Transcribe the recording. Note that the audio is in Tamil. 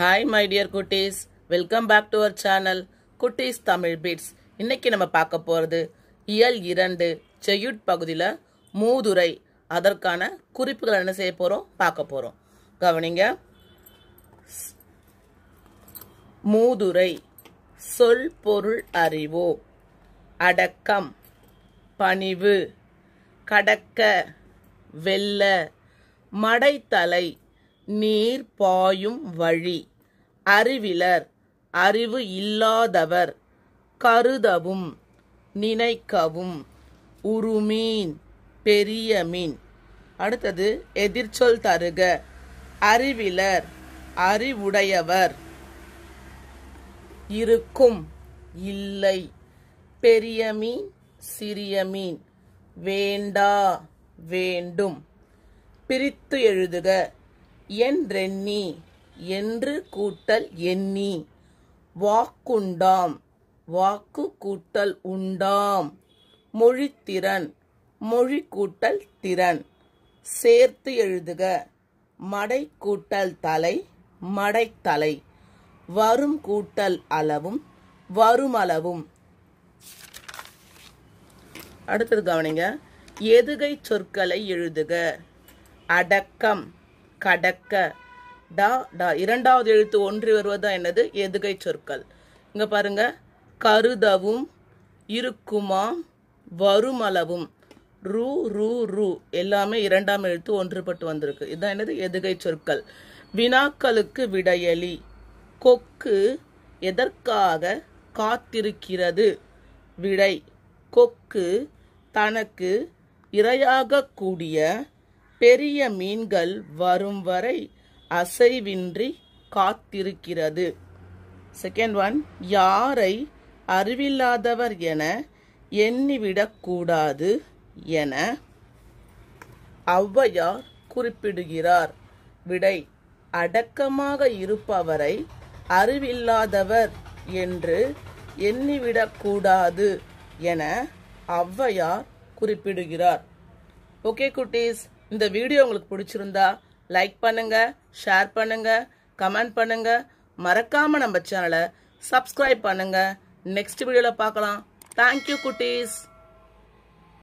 ஹாய் மை டியர் குட்டீஸ் welcome back to our channel குட்டீஸ் தமிழ் பீட்ஸ் இன்னைக்கு நம்ம பார்க்க போகிறது இயல் இரண்டு செய்யுட் பகுதியில் மூதுரை அதற்கான குறிப்புகள் என்ன செய்ய போகிறோம் பார்க்க போகிறோம் கவனிங்க மூதுரை சொல் பொருள் அறிவோ அடக்கம் பணிவு கடக்க வெல்ல மடைத்தலை நீர் பாயும் வழி அறிவிலர் அறிவு இல்லாதவர் கருதவும் நினைக்கவும் உருமீன் பெரிய மீன் அடுத்தது எதிர்ச்சொல் தருக அறிவிலர் அறிவுடையவர் இருக்கும் இல்லை பெரிய மீன் சிறிய மீன் வேண்டா வேண்டும் பிரித்து எழுதுக என்றெண்ணி என்று கூட்டல் எண்ணி வாக்குண்டாம் வாக்கு கூட்டல் உண்டாம் மொழித்திறன் மொழி கூட்டல் திறன் சேர்த்து எழுதுக மடை கூட்டல் தலை மடைத்தலை வரும் கூட்டல் அளவும் வருமளவும் அடுத்தது கவனிங்க எதுகை சொற்களை எழுதுக அடக்கம் கடக்க டா டா இரண்டாவது எழுத்து ஒன்றி வருவதா என்னது எதுகை சொற்கள் இங்கே பாருங்க கருதவும் இருக்குமாம் வருமளவும் ரூ ரூ ரூ எல்லாமே இரண்டாம் எழுத்து ஒன்றுபட்டு வந்திருக்கு இதுதான் என்னது எதுகை சொற்கள் வினாக்களுக்கு விடையலி கொக்கு எதற்காக காத்திருக்கிறது விடை கொக்கு தனக்கு இரையாக கூடிய பெரிய மீன்கள் வரும் வரை அசைவின்றி காத்திருக்கிறது செகண்ட் ஒன் யாரை அறிவில்லாதவர் என எண்ணிவிடக்கூடாது என ஔவையார் குறிப்பிடுகிறார் விடை அடக்கமாக இருப்பவரை அறிவில்லாதவர் என்று எண்ணிவிடக்கூடாது என ஔவையார் குறிப்பிடுகிறார் ஓகே குட்டீஸ் இந்த வீடியோ உங்களுக்கு பிடிச்சிருந்தா லைக் பண்ணுங்க ஷேர் பண்ணுங்க கமெண்ட் பண்ணுங்க மறக்காம நம்ம சேனலை சப்ஸ்கிரைப் பண்ணுங்க நெக்ஸ்ட் வீடியோவில் பார்க்கலாம் தேங்க்யூ குட்டீஸ்